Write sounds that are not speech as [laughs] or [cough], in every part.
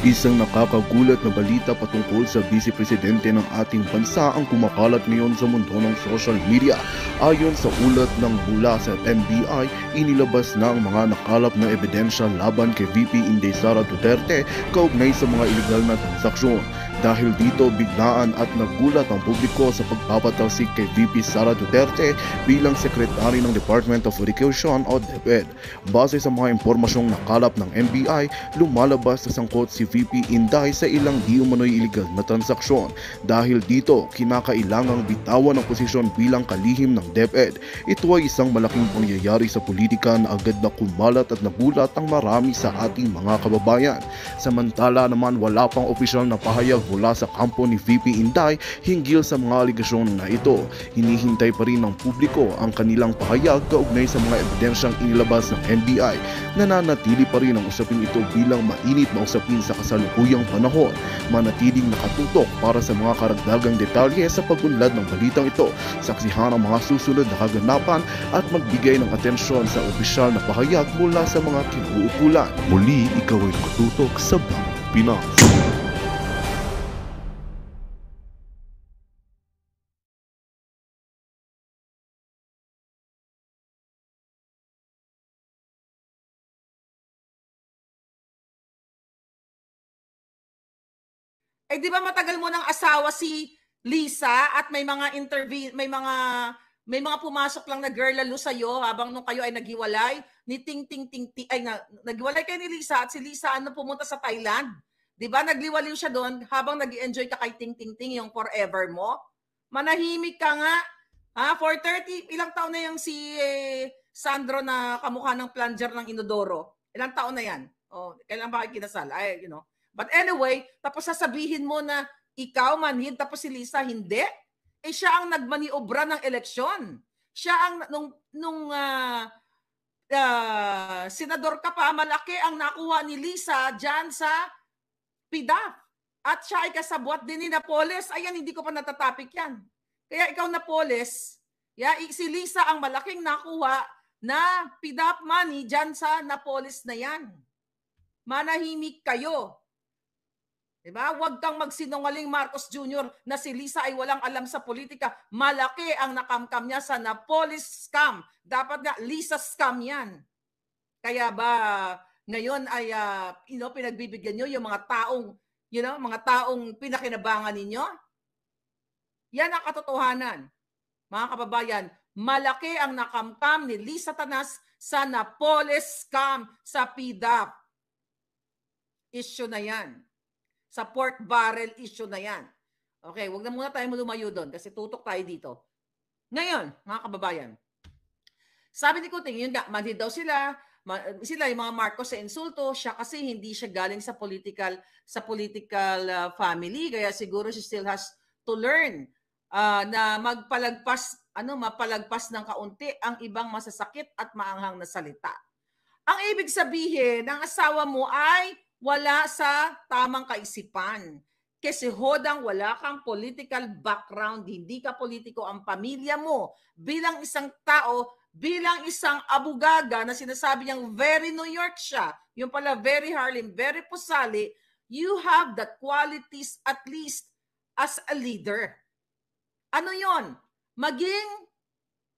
Isang nakakagulat na balita patungkol sa Vice Presidente ng ating bansa ang kumakalat ngayon sa mundo ng social media. Ayon sa ulat ng bula sa MBI, inilabas na ang mga nakalap na ebidensya laban kay VP Inday Sara Duterte kaugnay sa mga ilegal na transaksyon. Dahil dito biglaan at nagulat ang publiko sa pagpapatalsik kay VP Sara Duterte bilang sekretary ng Department of Education o DepEd. E e Base sa mga impormasyong nakalap ng MBI, lumalabas sa sangkot si VP Inday sa ilang di umano'y illegal na transaksyon. Dahil dito, kinakailangang bitawan ang posisyon bilang kalihim ng DepEd. E Ito ay isang malaking pangyayari sa politika na agad na kumalat at nagulat ang marami sa ating mga kababayan. Samantala naman wala pang opisyal na pahayag mula sa kampo ni VP Inday hinggil sa mga aligasyon na ito. Hinihintay pa rin ng publiko ang kanilang pahayag kaugnay sa mga ebidensyang inilabas ng NBI. Nananatili pa rin ang usapin ito bilang mainit na usapin sa kasalukuyang panahon. Manatiling nakatutok para sa mga karagdagang detalye sa pagunlad ng balitang ito, saksihan ang mga susunod na kaganapan at magbigay ng atensyon sa opisyal na pahayag mula sa mga kinuukulan. Muli, ikaw ay nakatutok sa Bagong Pinas. Eh di ba matagal mo ng asawa si Lisa at may mga interview, may mga may mga pumasok lang na girl lalo sa iyo habang nung kayo ay naghiwalay ni Ting Ting Ting, ting ay na, naghiwalay kayo ni Lisa at si Lisa ano pumunta sa Thailand. 'Di ba? Nagliwaliw siya doon habang nag-enjoy ka kay Ting Ting Ting yung forever mo. Manahimik ka nga. Ha, 430 ilang taon na yung si eh, Sandro na kamukha ng plunger ng Inodoro. Ilang taon na 'yan? Oh, kailan ba kayo kinasal? Ay, you know. But anyway, tapos sasabihin mo na ikaw manhid tapos si Lisa hindi? Eh siya ang nagmaniobra ng eleksyon. Siya ang nung nung uh, uh, senador ka pa malaki ang nakuha ni Lisa diyan sa PDAF. At siya ay kasabwat din ni Napoles. Ayan, hindi ko pa natatapik yan. Kaya ikaw Napoles, ya, si Lisa ang malaking nakuha na PDAP money dyan sa Napoles na yan. Manahimik kayo. Diba? Huwag kang magsinungaling Marcos Jr. na si Lisa ay walang alam sa politika. Malaki ang nakamkam niya sa Napolis scam. Dapat nga Lisa scam yan. Kaya ba ngayon ay uh, you know, pinagbibigyan niyo yung mga taong you know, mga taong pinakinabangan ninyo? Yan ang katotohanan. Mga kababayan, malaki ang nakamkam ni Lisa Tanas sa Napoles scam sa PDAP. Issue na yan sa pork barrel issue na yan. Okay, wag na muna tayo lumayo doon kasi tutok tayo dito. Ngayon, mga kababayan, sabi ni Kuting, yun na, manhid daw sila, sila yung mga Marcos sa insulto, siya kasi hindi siya galing sa political sa political uh, family, kaya siguro she still has to learn uh, na magpalagpas ano mapalagpas ng kaunti ang ibang masasakit at maanghang na salita. Ang ibig sabihin, ng asawa mo ay wala sa tamang kaisipan. Kasi hodang wala kang political background, hindi ka politiko ang pamilya mo. Bilang isang tao, bilang isang abugaga na sinasabi niyang very New York siya, yung pala very Harlem, very Pusali, you have the qualities at least as a leader. Ano yon? Maging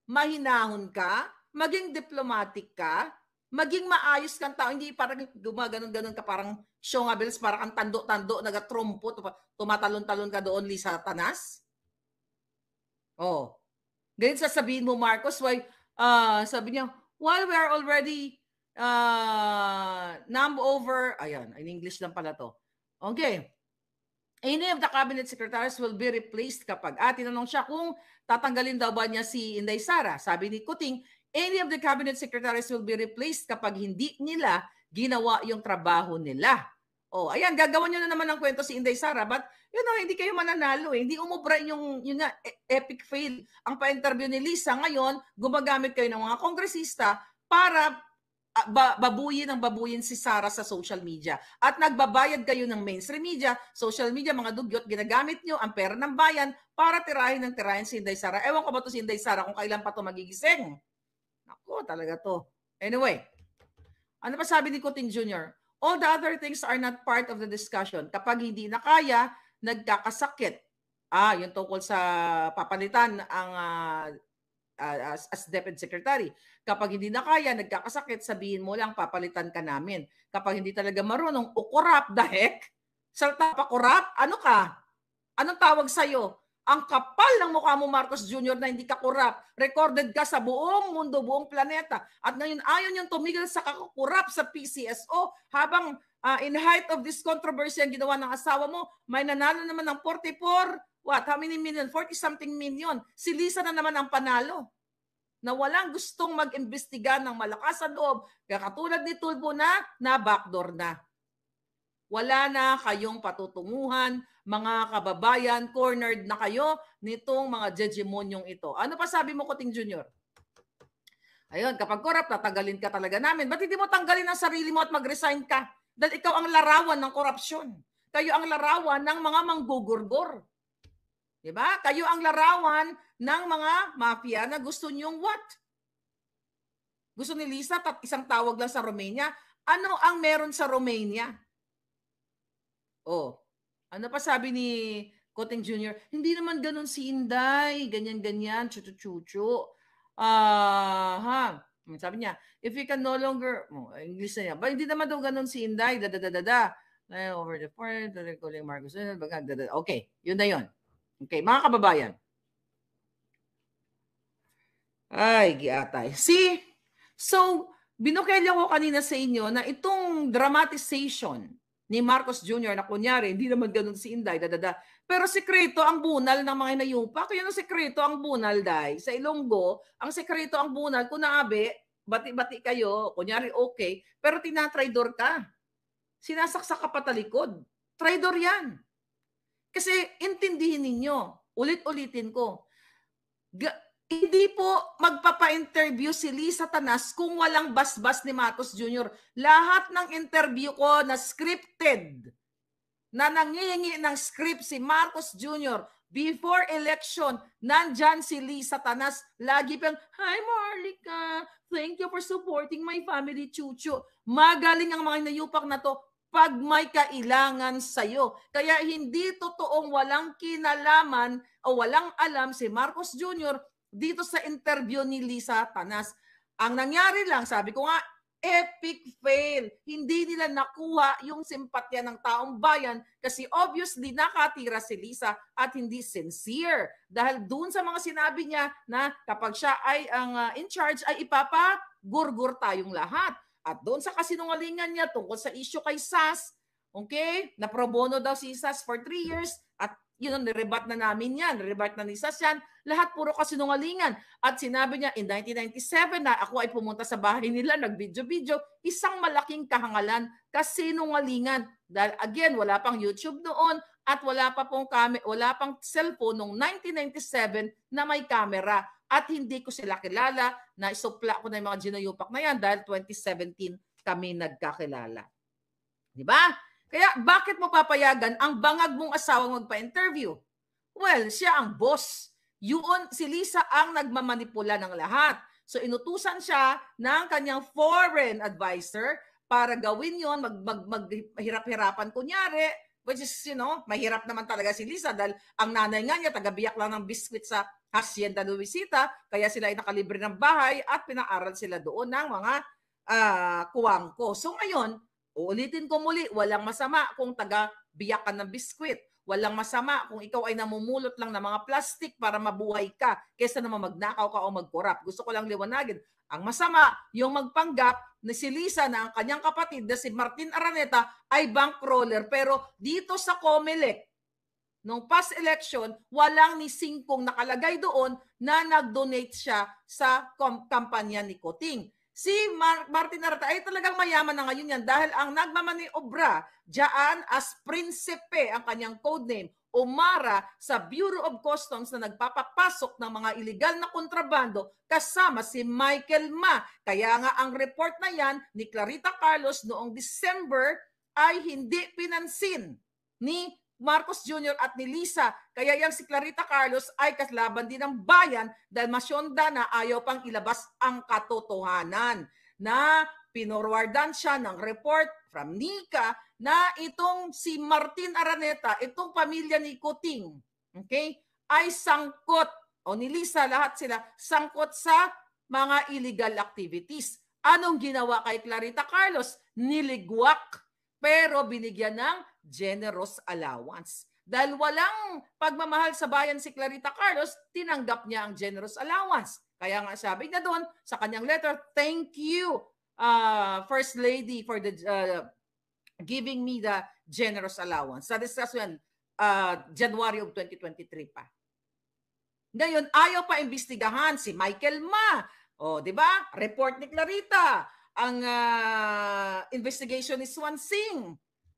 mahinahon ka, maging diplomatic ka, maging maayos kang tao. Hindi parang gumaganon-ganon ka parang show nga bilis, parang ang tando-tando, nagatrompo, tumatalon-talon ka doon, Lisa Tanas. Oh. Ganyan sasabihin mo, Marcos, why, uh, sabi niya, while we are already uh, numb over, ayan, in English lang pala to. Okay. Any of the cabinet secretaries will be replaced kapag. Ah, tinanong siya kung tatanggalin daw ba niya si Inday Sara. Sabi ni Kuting, any of the cabinet secretaries will be replaced kapag hindi nila ginawa yung trabaho nila. Oh, ayan, gagawin nyo na naman ng kwento si Inday Sara. But, you know, hindi kayo mananalo. Eh. Hindi umubra yung, yun nga, e, epic fail. Ang pa-interview ni Lisa ngayon, gumagamit kayo ng mga kongresista para babuyin ng babuyin si Sara sa social media. At nagbabayad kayo ng mainstream media, social media, mga dugyot, ginagamit nyo ang pera ng bayan para tirahin ng tirahin si Inday Sara. Ewan ko ba to si Inday Sara kung kailan pa to magigising. Ako, talaga to. Anyway, ano pa sabi ni Coutinho Jr.? All the other things are not part of the discussion. Kapag hindi na kaya, nagkakasakit. Ah, yung tungkol sa papalitan ang uh, uh, as, as deputy Secretary. Kapag hindi na kaya, nagkakasakit, sabihin mo lang, papalitan ka namin. Kapag hindi talaga marunong, ukurap, the heck? Salta pa kurap? Ano ka? Anong tawag sa'yo? Ang kapal ng mukha mo, Marcos Jr., na hindi ka corrupt. Recorded ka sa buong mundo, buong planeta. At ngayon, ayaw niyang tumigil sa kakurap sa PCSO habang uh, in height of this controversy ang ginawa ng asawa mo, may nanalo naman ng 44, what, how many million? 40-something million. Si Lisa na naman ang panalo na walang gustong mag-imbestiga ng malakas sa loob, kakatulad ni Tulbo na, na backdoor na. Wala na kayong patutunguhan, mga kababayan, cornered na kayo nitong mga jejemonyong ito. Ano pa sabi mo, Kuting Junior? Ayun, kapag corrupt, tatagalin ka talaga namin. Ba't hindi mo tanggalin ang sarili mo at mag-resign ka? Dahil ikaw ang larawan ng korupsyon. Kayo ang larawan ng mga manggugurgor. Diba? Kayo ang larawan ng mga mafia na gusto niyong what? Gusto ni Lisa, tat isang tawag lang sa Romania. Ano ang meron sa Romania? Oh, ano pa sabi ni Koteng Jr., hindi naman ganun si Inday, ganyan-ganyan, chuchu-chuchu. Ah, uh, ha? Sabi niya, if you can no longer, oh, English na niya, but hindi naman daw ganun si Inday, da da da da da, over the point, the calling Marcos, da da da. Okay, yun na yun. Okay, mga kababayan. Ay, giatay. See? So, binukelyo ko kanina sa inyo na itong dramatization ni Marcos Jr. na kunyari, hindi naman ganun si Inday, dadada. Pero sekreto ang bunal ng mga inayupa. Kaya ang sekreto ang bunal, Day. Sa Ilonggo, ang sekreto ang bunal, kunabe, bati-bati kayo, kunyari okay, pero tinatraidor ka. Sinasaksak ka patalikod. Traidor yan. Kasi intindihin ninyo, ulit-ulitin ko, hindi po magpapa-interview si Lisa Tanas kung walang basbas ni Marcos Jr. Lahat ng interview ko na scripted, na nangihingi ng script si Marcos Jr. Before election, nandyan si Lisa Tanas. Lagi pang, Hi Marlica, thank you for supporting my family, Chuchu. Magaling ang mga nayupak na to pag may kailangan sa'yo. Kaya hindi totoong walang kinalaman o walang alam si Marcos Jr dito sa interview ni Lisa Tanas, ang nangyari lang, sabi ko nga, epic fail. Hindi nila nakuha yung simpatya ng taong bayan kasi obviously nakatira si Lisa at hindi sincere. Dahil doon sa mga sinabi niya na kapag siya ay ang uh, in charge ay ipapagurgur tayong lahat. At doon sa kasinungalingan niya tungkol sa issue kay SAS, okay, na pro bono daw si SAS for three years, yun ang nirebat na namin yan, nirebat na ni Sas lahat puro kasinungalingan. At sinabi niya, in 1997 na ako ay pumunta sa bahay nila, nagvideo video video isang malaking kahangalan, kasinungalingan. Dahil again, wala pang YouTube noon at wala pa pong kami, wala pang cellphone noong 1997 na may camera. At hindi ko sila kilala, na isupla ko na yung mga ginayupak na yan dahil 2017 kami nagkakilala. Di ba? Kaya bakit mo papayagan ang bangag mong asawang magpa-interview? Well, siya ang boss. Yun, si Lisa ang nagmamanipula ng lahat. So inutusan siya ng kanyang foreign advisor para gawin yon mag, mag, maghirap-hirapan kunyari, which is, you know, mahirap naman talaga si Lisa dahil ang nanay nga niya, taga-biyak lang ng biskwit sa Hacienda Luisita, kaya sila ay nakalibre ng bahay at pinaaral sila doon ng mga uh, kuwangko. So ngayon, Uulitin ko muli, walang masama kung taga biyak ka ng biskwit. Walang masama kung ikaw ay namumulot lang ng mga plastic para mabuhay ka kaysa naman magnakaw ka o magkorap. Gusto ko lang liwanagin. Ang masama, yung magpanggap na si Lisa na ang kanyang kapatid na si Martin Araneta ay bankroller. Pero dito sa COMELEC, nung past election, walang ni Singkong nakalagay doon na nag-donate siya sa kampanya ni Koting. Si Mar- Martin Arata ay talagang mayaman na ngayon yan dahil ang nagmamaniobra dyan as Prinsipe ang kanyang codename umara sa Bureau of Customs na nagpapapasok ng mga ilegal na kontrabando kasama si Michael Ma. Kaya nga ang report na yan ni Clarita Carlos noong December ay hindi pinansin ni Marcos Jr. at ni Lisa. Kaya yang si Clarita Carlos ay katlaban din ng bayan dahil masyonda na ayaw pang ilabas ang katotohanan na pinorwardan siya ng report from Nika na itong si Martin Araneta, itong pamilya ni Kuting, okay, ay sangkot o ni Lisa lahat sila sangkot sa mga illegal activities. Anong ginawa kay Clarita Carlos? Niligwak pero binigyan ng generous allowance. Dahil walang pagmamahal sa bayan si Clarita Carlos, tinanggap niya ang generous allowance. Kaya nga sabi na doon sa kanyang letter, thank you uh, First Lady for the uh, giving me the generous allowance. Sa discuss uh, January of 2023 pa. Ngayon, ayaw pa imbestigahan si Michael Ma. O, oh, di ba? Report ni Clarita ang uh, investigation one thing.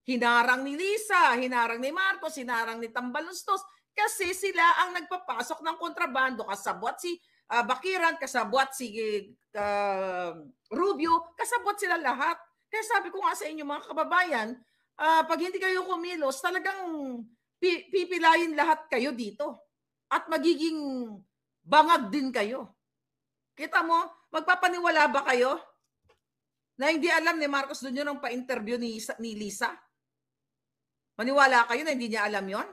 Hinarang ni Lisa, hinarang ni Marcos, hinarang ni Tambalustos kasi sila ang nagpapasok ng kontrabando kasabwat si uh, Bakiran, kasabwat si uh, Rubio, kasabwat sila lahat. Kaya sabi ko nga sa inyo mga kababayan, uh, pag hindi kayo kumilos, talagang pi- pipilayin lahat kayo dito. At magiging bangag din kayo. Kita mo, magpapaniwala ba kayo? na hindi alam ni Marcos doon yun ang pa-interview ni, ni Lisa? Maniwala kayo na hindi niya alam yon?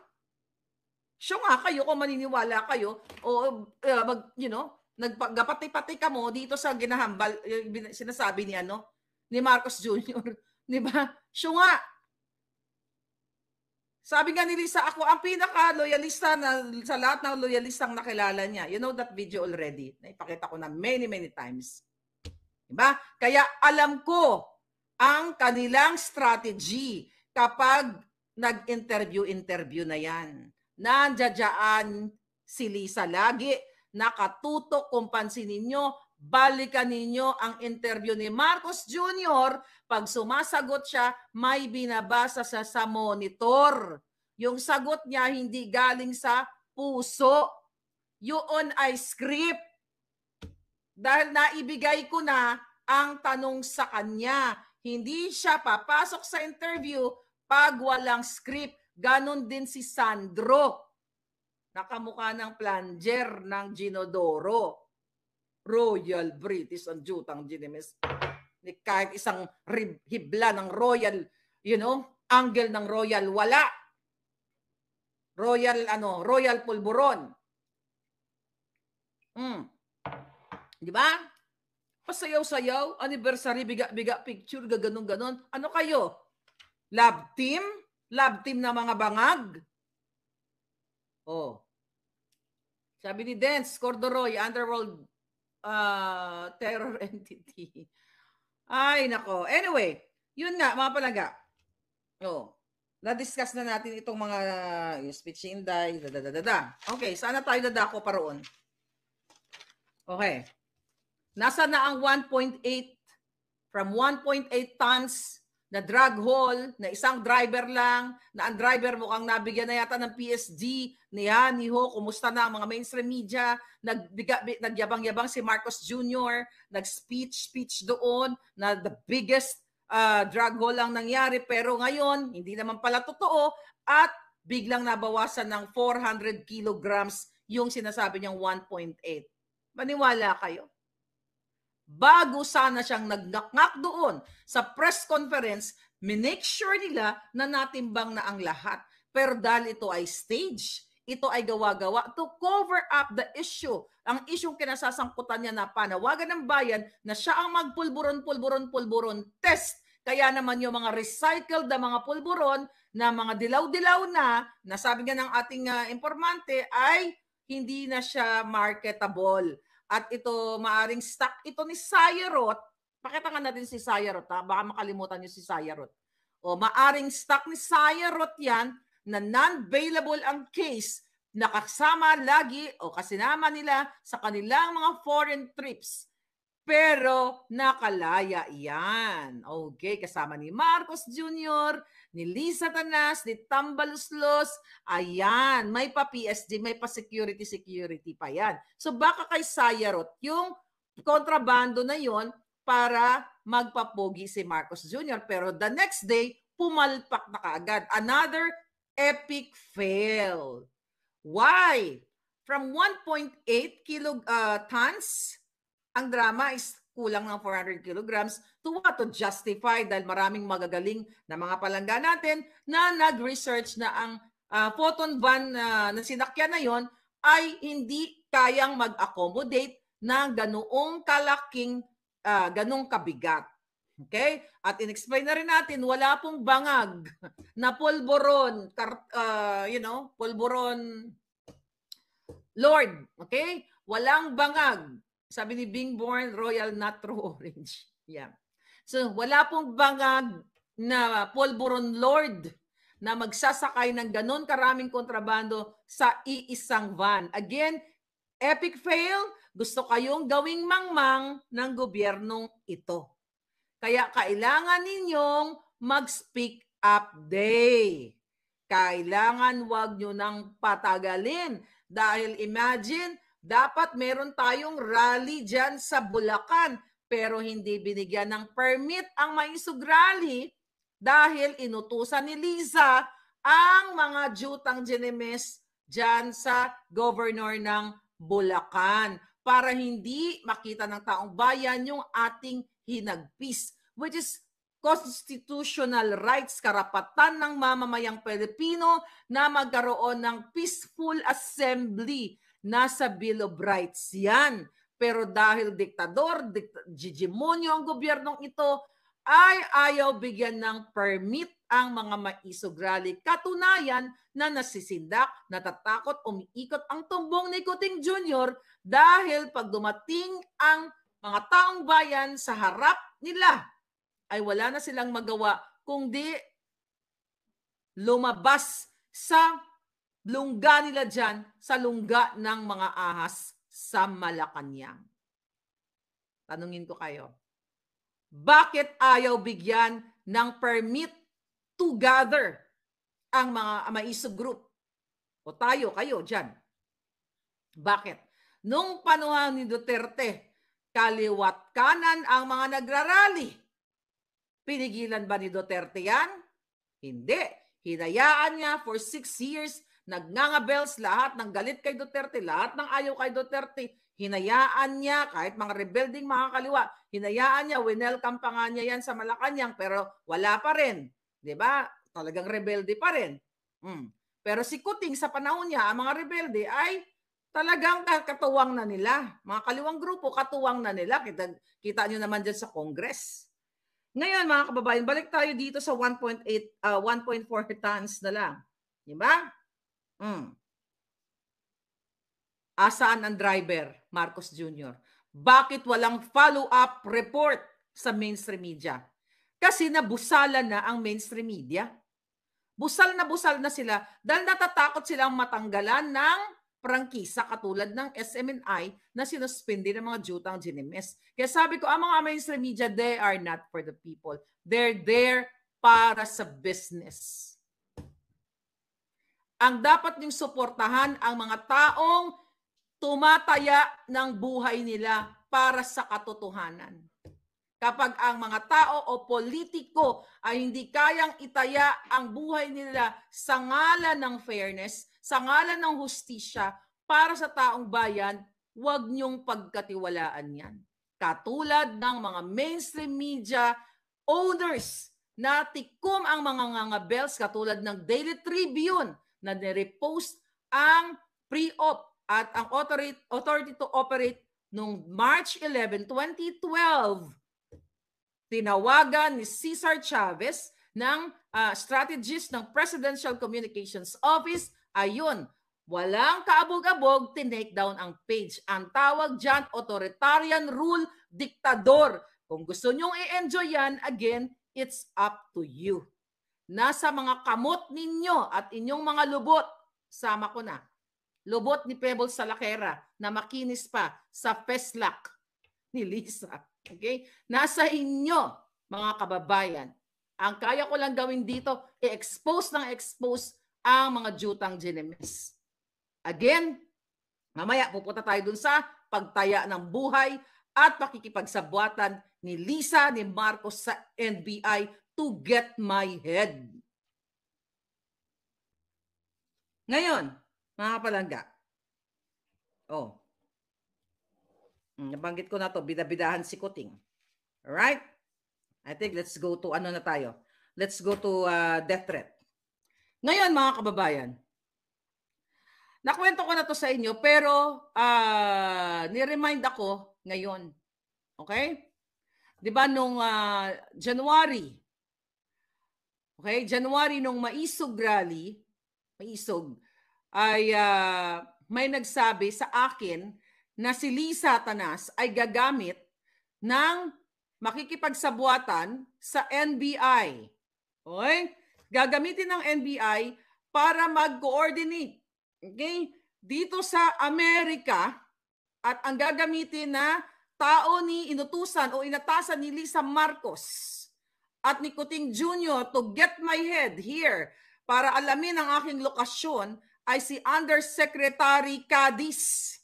Siya nga kayo, kung maniniwala kayo, o uh, mag, you know, nagpagapati-pati ka mo dito sa ginahambal, eh, sinasabi ni ano, ni Marcos Jr., [laughs] di ba? Siya nga. Sabi nga ni Lisa, ako ang pinaka-loyalista na, sa lahat ng loyalistang nakilala niya. You know that video already. Naipakita ko na many, many times. Diba? Kaya alam ko ang kanilang strategy kapag nag-interview-interview na yan. Nandiyadyaan si Lisa lagi, nakatutok kung pansinin nyo, balikan ninyo ang interview ni Marcos Jr. Pag sumasagot siya, may binabasa sa, sa monitor. Yung sagot niya hindi galing sa puso. Yun ay script dahil naibigay ko na ang tanong sa kanya. Hindi siya papasok sa interview pag walang script. Ganon din si Sandro. Nakamukha ng plunger ng Ginodoro. Royal British ang jutang ginimis. Kahit isang rib, hibla ng royal, you know, angle ng royal, wala. Royal, ano, royal pulburon. Mm. Di ba? Pasayaw-sayaw, anniversary, biga-biga picture, gaganon-ganon. Ano kayo? Love team? Love team na mga bangag? Oh. Sabi ni Dance Corduroy, Underworld uh, Terror [laughs] Entity. Ay, nako. Anyway, yun nga, mga palaga. Oh. Na-discuss na natin itong mga yung speech inday, da, da, da, da. Okay, sana tayo dadako pa roon. Okay. Nasa na ang 1.8 from 1.8 tons na drug haul, na isang driver lang, na ang driver mukhang nabigyan na yata ng PSG, ni Hani Ho, kumusta na ang mga mainstream media, nagbiga, nagyabang-yabang si Marcos Jr., nag-speech-speech doon, na the biggest uh, drug haul ang nangyari, pero ngayon, hindi naman pala totoo, at biglang nabawasan ng 400 kilograms yung sinasabi niyang 1.8. Maniwala kayo bago sana siyang nagnaknak doon sa press conference, minake sure nila na natimbang na ang lahat. Pero dahil ito ay stage, ito ay gawa-gawa to cover up the issue. Ang isyong kinasasangkutan niya na panawagan ng bayan na siya ang magpulburon, pulburon, pulburon test. Kaya naman yung mga recycled na mga pulburon na mga dilaw-dilaw na, nasabi nga ng ating uh, ah, informante, ay hindi na siya marketable. At ito, maaring stock ito ni Sayarot. Pakita nga natin si Sayarot. Ha? Baka makalimutan niyo si Sayarot. O maaring stock ni Sayarot yan na non-bailable ang case nakasama lagi o kasinama nila sa kanilang mga foreign trips pero nakalaya yan. Okay, kasama ni Marcos Jr., ni Lisa Tanas, ni Tambaluslos. Ayan, may pa PSG, may pa security security pa yan. So baka kay Sayarot yung kontrabando na yon para magpapogi si Marcos Jr. Pero the next day, pumalpak na kaagad. Another epic fail. Why? From 1.8 kilo uh, tons ang drama is kulang ng 400 kilograms to what? To justify dahil maraming magagaling na mga palangga natin na nag-research na ang uh, photon van uh, na sinakyan na yon ay hindi kayang mag-accommodate na ganoong kalaking, uh, ganong kabigat. Okay? At inexplain na rin natin, wala pong bangag [laughs] na pulboron, kar, uh, you know, pulboron Lord. Okay? Walang bangag sabi ni Bingborn, royal nut true orange. Yeah. So wala pong bangag na polboron lord na magsasakay ng ganon karaming kontrabando sa iisang van. Again, epic fail. Gusto kayong gawing mangmang ng gobyernong ito. Kaya kailangan ninyong mag-speak up day. Kailangan wag nyo nang patagalin. Dahil imagine, dapat meron tayong rally dyan sa Bulacan pero hindi binigyan ng permit ang maisog rally dahil inutusan ni Liza ang mga jutang ginemes dyan sa governor ng Bulacan para hindi makita ng taong bayan yung ating hinagpis which is constitutional rights, karapatan ng mamamayang Pilipino na magkaroon ng peaceful assembly Nasa Bill of Rights yan. Pero dahil diktador, dikt- gigimonyo ang gobyernong ito, ay ayaw bigyan ng permit ang mga maisugrali. Katunayan na nasisindak, natatakot, umiikot ang tumbong ni Kuting Jr. dahil pag dumating ang mga taong bayan sa harap nila, ay wala na silang magawa kundi lumabas sa lungga nila dyan sa lungga ng mga ahas sa Malacanang. Tanungin ko kayo, bakit ayaw bigyan ng permit to gather ang mga Amaisog group? O tayo, kayo, dyan. Bakit? Nung panuhan ni Duterte, kaliwat kanan ang mga nagrarally. Pinigilan ba ni Duterte yan? Hindi. Hinayaan niya for six years Nagnangabels lahat ng galit kay Duterte, lahat ng ayaw kay Duterte. Hinayaan niya, kahit mga rebelding mga kaliwa, hinayaan niya, winelcome pa nga niya yan sa Malacanang, pero wala pa rin. ba? Diba? Talagang rebelde pa rin. Mm. Pero si Kuting sa panahon niya, ang mga rebelde ay talagang katuwang na nila. Mga kaliwang grupo, katuwang na nila. Kita, kita nyo naman dyan sa Congress. Ngayon mga kababayan, balik tayo dito sa 1.8 uh, 1.4 tons na lang. Di ba? Mm. Asaan ang driver, Marcos Jr.? Bakit walang follow-up report sa mainstream media? Kasi nabusala na ang mainstream media. Busal na busal na sila dahil natatakot silang matanggalan ng prangkisa katulad ng SMNI na sinuspindi ng mga jutang GNMS. Kaya sabi ko, ang ah, mga mainstream media, they are not for the people. They're there para sa business. Ang dapat niyong suportahan ang mga taong tumataya ng buhay nila para sa katotohanan. Kapag ang mga tao o politiko ay hindi kayang itaya ang buhay nila sa ngalan ng fairness, sa ngalan ng hustisya para sa taong bayan, huwag niyong pagkatiwalaan yan. Katulad ng mga mainstream media owners na tikom ang mga bells katulad ng Daily Tribune na nirepost ang pre-op at ang authority, authority to operate noong March 11, 2012. Tinawagan ni Cesar Chavez ng uh, strategist ng Presidential Communications Office. Ayun, walang kaabog-abog, tinake down ang page. Ang tawag dyan, authoritarian rule, diktador. Kung gusto nyong i-enjoy yan, again, it's up to you. Nasa mga kamot ninyo at inyong mga lubot, sama ko na. Lubot ni Pebble Salakera na makinis pa sa feslak [laughs] ni Lisa. Okay? Nasa inyo, mga kababayan. Ang kaya ko lang gawin dito, i-expose ng expose ang mga jutang ginemis. Again, mamaya pupunta tayo dun sa pagtaya ng buhay at pakikipagsabwatan ni Lisa, ni Marcos sa NBI to get my head. Ngayon, mga kapalangga, oh, nabanggit ko na to, bidabidahan si Kuting. Alright? I think let's go to, ano na tayo? Let's go to uh, death threat. Ngayon, mga kababayan, nakwento ko na to sa inyo, pero uh, niremind ako ngayon. Okay? Di ba, nung uh, January, Okay? January nung Maisog Rally, Maisog, ay uh, may nagsabi sa akin na si Lisa Tanas ay gagamit ng makikipagsabuatan sa NBI. Okay? Gagamitin ng NBI para mag-coordinate. Okay? Dito sa Amerika, at ang gagamitin na tao ni inutusan o inatasan ni Lisa Marcos at ni Kuting Jr. to get my head here para alamin ang aking lokasyon ay si Undersecretary Cadiz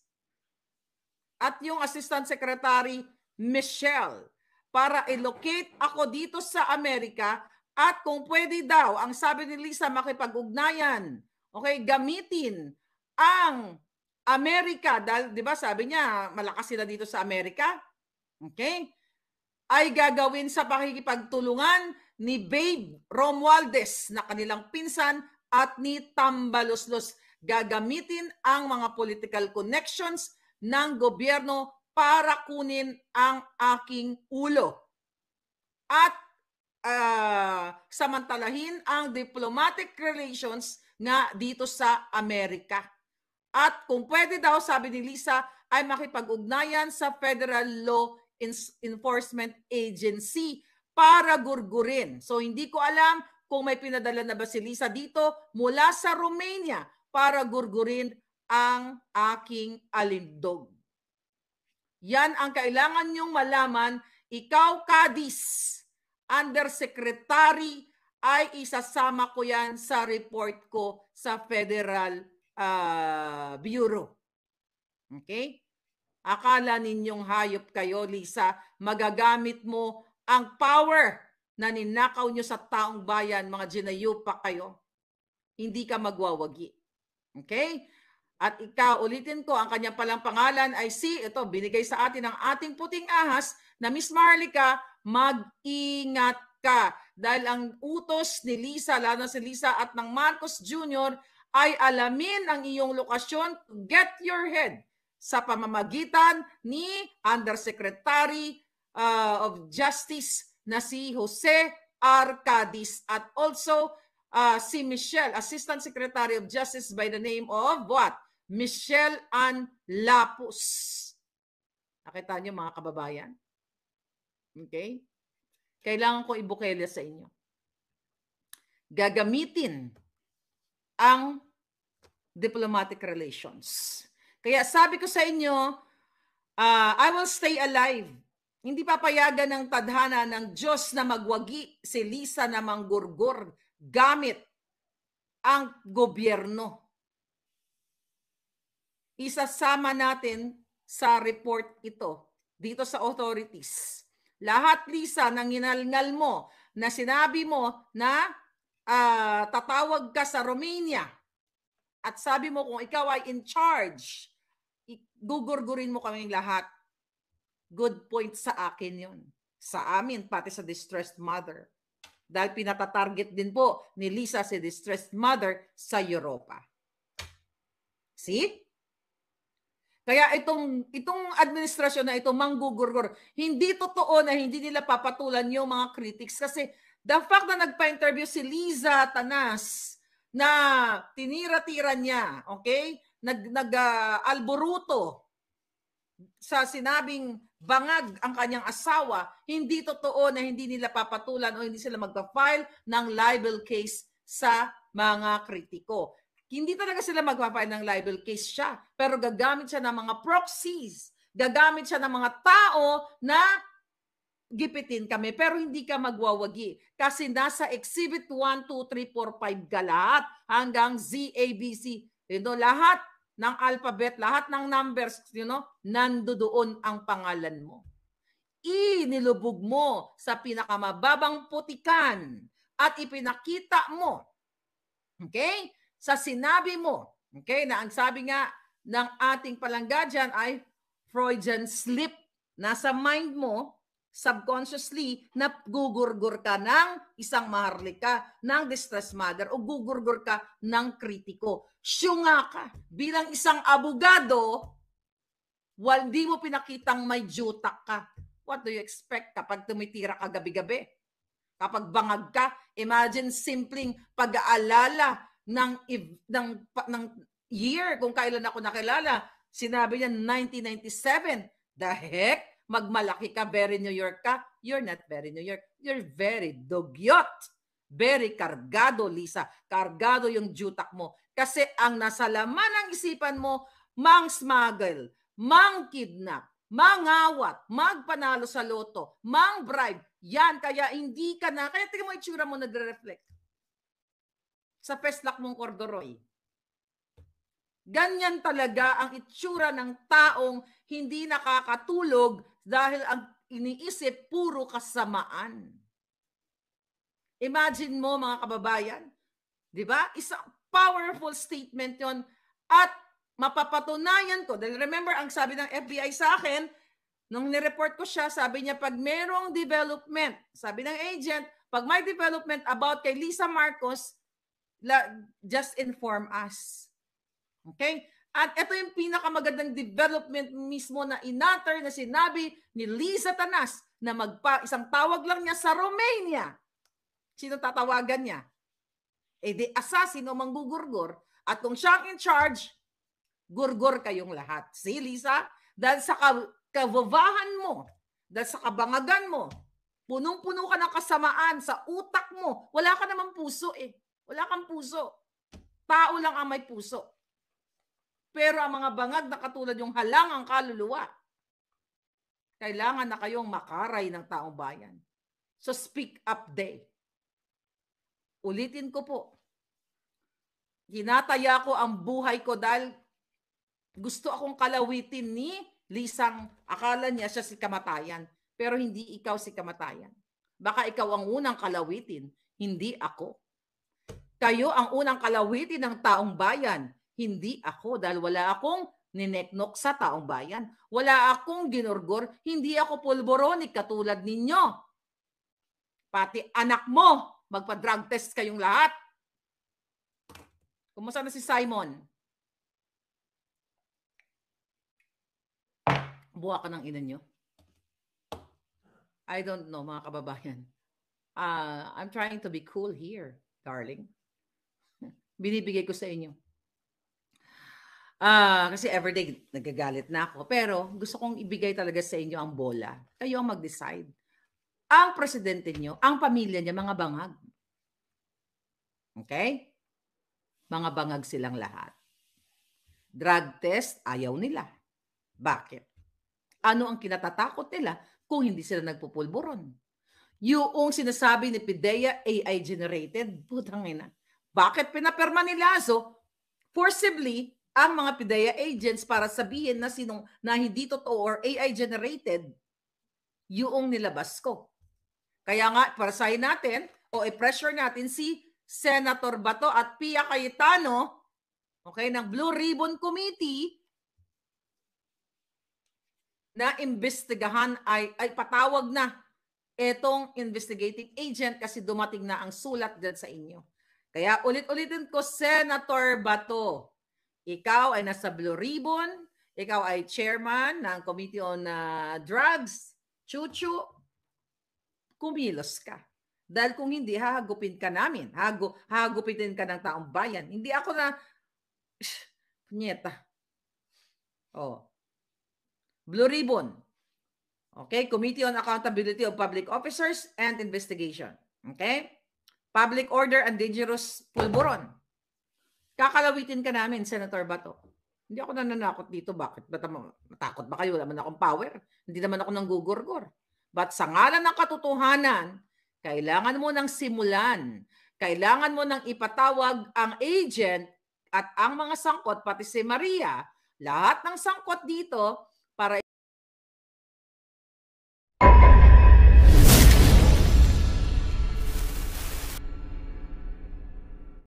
at yung Assistant Secretary Michelle para elocate ako dito sa Amerika at kung pwede daw, ang sabi ni Lisa, makipag-ugnayan, okay, gamitin ang Amerika dahil 'di ba sabi niya malakas sila dito sa Amerika? Okay? ay gagawin sa pakikipagtulungan ni Babe Romualdez na kanilang pinsan at ni Tambaloslos. Gagamitin ang mga political connections ng gobyerno para kunin ang aking ulo at uh, samantalahin ang diplomatic relations nga dito sa Amerika. At kung pwede daw, sabi ni Lisa, ay makipag-ugnayan sa federal law Enforcement Agency para gurgurin. So hindi ko alam kung may pinadala na ba si Lisa dito mula sa Romania para gurgurin ang aking alindog. Yan ang kailangan niyong malaman. Ikaw, Cadiz, undersecretary, ay isasama ko yan sa report ko sa Federal uh, Bureau. Okay? Akala ninyong hayop kayo, Lisa, magagamit mo ang power na ninakaw nyo sa taong bayan, mga ginayupa kayo. Hindi ka magwawagi. Okay? At ikaw, ulitin ko, ang kanyang palang pangalan ay si, ito, binigay sa atin ang ating puting ahas na Miss Marlica, mag-ingat ka. Dahil ang utos ni Lisa, lalo si Lisa at ng Marcos Jr. ay alamin ang iyong lokasyon, get your head sa pamamagitan ni Undersecretary uh, of Justice na si Jose Arcadis at also uh, si Michelle, Assistant Secretary of Justice by the name of what? Michelle Ann Lapus. Nakita niyo mga kababayan? Okay? Kailangan ko ibukela sa inyo. Gagamitin ang diplomatic relations kaya sabi ko sa inyo, uh, I will stay alive. Hindi papayagan ng tadhana ng Diyos na magwagi si Lisa na manggurgur gamit ang gobyerno. Isasama natin sa report ito dito sa authorities. Lahat, Lisa, nang inalngal mo na sinabi mo na uh, tatawag ka sa Romania at sabi mo kung ikaw ay in charge gugurgurin mo kaming lahat. Good point sa akin yun. Sa amin, pati sa distressed mother. Dahil pinatatarget din po ni Lisa si distressed mother sa Europa. See? Kaya itong itong administrasyon na ito manggugurgor. Hindi totoo na hindi nila papatulan yung mga critics kasi the fact na nagpa-interview si Liza Tanas na tinira-tira niya, okay? nag nag uh, alboruto sa sinabing bangag ang kanyang asawa, hindi totoo na hindi nila papatulan o hindi sila magpa-file ng libel case sa mga kritiko. Hindi talaga sila magpa-file ng libel case siya, pero gagamit siya ng mga proxies, gagamit siya ng mga tao na gipitin kami pero hindi ka magwawagi kasi nasa exhibit 1, 2, 3, 4, 5 galat hanggang ZABC You know, lahat ng alphabet, lahat ng numbers, you know, nandoon ang pangalan mo. Inilubog mo sa pinakamababang putikan at ipinakita mo. Okay? Sa sinabi mo, okay, na ang sabi nga ng ating palangga dyan ay Freudian slip. Nasa mind mo, subconsciously na gugurgur ka ng isang maharlika, ng distress mother, o gugurgur ka ng kritiko. Syunga ka bilang isang abogado, wal di mo pinakitang may jutak ka. What do you expect kapag tumitira ka gabi-gabi? Kapag bangag ka, imagine simpleng pag-aalala ng, ng, ng year kung kailan ako nakilala. Sinabi niya 1997. The heck? magmalaki ka, very New York ka, you're not very New York. You're very dogyot. Very kargado, Lisa. Kargado yung jutak mo. Kasi ang nasa laman ng isipan mo, mang smuggle, mang kidnap, mangawat, magpanalo sa loto, mang bribe. Yan, kaya hindi ka na. Kaya tingnan mo itsura mo nagre-reflect. Sa peslak mong corduroy. Ganyan talaga ang itsura ng taong hindi nakakatulog dahil ang iniisip puro kasamaan. Imagine mo mga kababayan, 'di ba? Isang powerful statement 'yon at mapapatunayan ko. Dahil remember ang sabi ng FBI sa akin, nung ni-report ko siya, sabi niya pag merong development, sabi ng agent, pag may development about kay Lisa Marcos, la, just inform us. Okay? At ito yung pinakamagandang development mismo na inatter na sinabi ni Lisa Tanas na magpa, isang tawag lang niya sa Romania. Sino tatawagan niya? Eh di assassin o manggugurgor. At kung siya in charge, gurgor kayong lahat. Si Lisa, dahil sa kavovahan mo, dahil sa kabangagan mo, punong-puno ka ng kasamaan sa utak mo. Wala ka namang puso eh. Wala kang puso. Tao lang ang may puso. Pero ang mga bangag na katulad yung halang ang kaluluwa, kailangan na kayong makaray ng taong bayan. So speak up day. Ulitin ko po. Ginataya ko ang buhay ko dahil gusto akong kalawitin ni Lisang. Akala niya siya si kamatayan. Pero hindi ikaw si kamatayan. Baka ikaw ang unang kalawitin, hindi ako. Kayo ang unang kalawitin ng taong bayan, hindi ako dahil wala akong nineknok sa taong bayan. Wala akong ginurgor, hindi ako pulboronik katulad ninyo. Pati anak mo, magpa-drug test kayong lahat. Kumusta na si Simon? Buha ka ng ina nyo. I don't know, mga kababayan. Uh, I'm trying to be cool here, darling. [laughs] Binibigay ko sa inyo. Ah, kasi everyday nagagalit na ako. Pero gusto kong ibigay talaga sa inyo ang bola. Kayo ang mag-decide. Ang presidente niyo, ang pamilya niya, mga bangag. Okay? Mga bangag silang lahat. Drug test, ayaw nila. Bakit? Ano ang kinatatakot nila kung hindi sila nagpupulburon? Yung sinasabi ni Pidea, AI generated. Putang ina. Bakit pinaperma nila? So, forcibly, ang mga PIDEA agents para sabihin na sinong na hindi totoo or AI generated yung nilabas ko. Kaya nga, parasahin natin o i-pressure natin si Senator Bato at Pia Cayetano okay, ng Blue Ribbon Committee na imbestigahan ay, ay patawag na etong investigating agent kasi dumating na ang sulat dyan sa inyo. Kaya ulit-ulitin ko, Senator Bato, ikaw ay nasa Blue Ribbon, ikaw ay chairman ng Committee on uh, Drugs, Chuchu, kumilos ka. Dahil kung hindi, hahagupin ka namin. Hagu hahagupitin ka ng taong bayan. Hindi ako na, punyeta. Oh. Blue Ribbon. Okay? Committee on Accountability of Public Officers and Investigation. Okay? Public Order and Dangerous Pulburon. Kakalawitin ka namin, Senator Bato. Hindi ako nananakot dito. Bakit? Ba't matakot ba kayo? Wala man akong power. Hindi naman ako nang gugurgor. But sa ngalan ng katotohanan, kailangan mo nang simulan. Kailangan mo nang ipatawag ang agent at ang mga sangkot, pati si Maria, lahat ng sangkot dito para